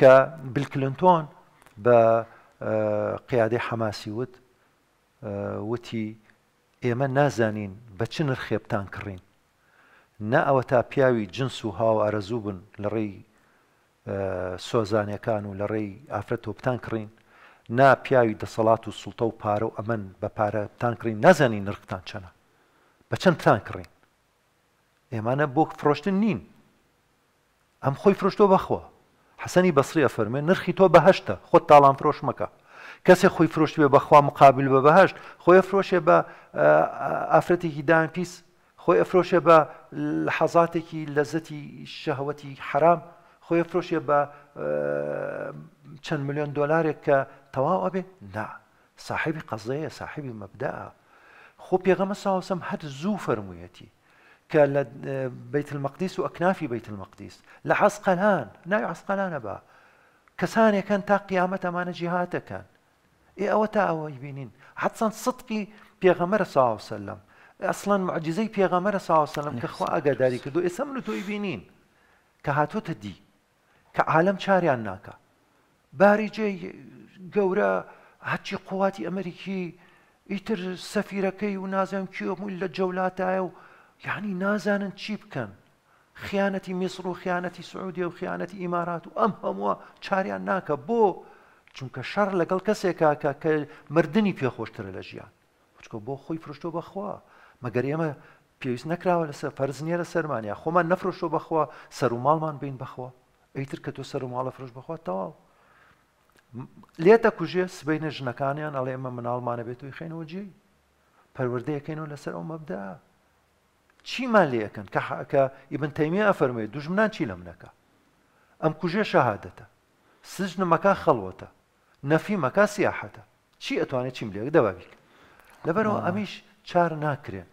کە بلکلنتۆن بە قیادی حەماسی وت وتی ئێمە نازانین بە چ نرخێبتان کڕین نە ئەوە تا پیاوی جنس و هاو ئارەزوو بن لە ڕێی سۆزانەکان و لە ڕێی ئافرەت تۆپتان کڕین نا پیاوی دەسەڵات و سوڵتە و پارە و ئەمن بە پارەتان کڕین نازانی نرختان چەنە بە چەندتان کڕین ئێمانە بۆ فرۆشتن نین ئەم خۆی فرۆشتۆ بەخۆ حسنی بەسریە فەرمێ نرخی تو بهشتا خود تاڵان فروش مەکە کەسێ خۆی فروش بێ بخوا مقابل بە بەهشت فروش با اه، بە اه، ئافرەتێکی دان پیس خوي ئەفرۆشێ بە حەزاتێکی لذتي شهوتي حرام خوي فروش با اه، چند مليون دۆلارێک کە تەواو ئەبێ نا صاحبی قەزەیە مبدأ مەبداە خۆ پێغەمە ساوسم هەر زوو بيت المقدس وأكناف بيت المقدس لعسقلان لا عسقلان با كسان كان تا قيامته ما نجيهاته كان اي او تا او يبينين حتى صدقي بيغمر صلى الله عليه وسلم اصلا معجزي بيغمر صلى الله عليه وسلم نعم، كخوا اقداري كدو اسمن تو يبينين كهاتو تدي كعالم شاري عناك باري جي قورا هاتشي قواتي امريكي ايتر سفيركي ونازم كيو مو الا جولاتا یعنی نازانن چی بکەن خیانەتی میسر و خیانەتی سعودی و خیانەتی ئیمارات و ئەم هەمووە چاریان ناکە بۆ چونکە شەڕ لەگەڵ کەسێکاکە کە مردنی پێخۆشترە لە ژیان بچکە بۆ خۆی فرشتۆ بەخوا مەگەر ئێمە پێویست نکراوە لە سەر پەرزنیە لە سەرمانیا خۆمان نەفرۆشۆ بەخوا سەر و ماڵمان بین بخوا ئەیتر کە تۆ سەر و ماڵە فرۆش بخوات تەواو لێتە کوژێ سبەی نەژنەکانیان ئەڵێ ئێمە مناڵمانە بێت و خێنەوە جێ پەروەردەیەکەینەوە لەسەر ئەو مەبدا چیمان لێەکەن کە حکە ئیبن تەیمی ئەفەرمێ دوژمنان چی لە منەکە ئەم کوژێ شەهادەتە سژن مەکە خەڵوەتە نەفی مەکە سیاحەتە چی ئەتوانێت چیم لێک دەبابیک لەبەرەوە ئەمیش چار ناکرێن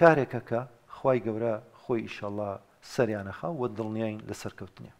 کارێکەکە خی گەورە خۆی ئیشەڵە سەریانەخە و دڵنیین لە سەرکەوتنیە.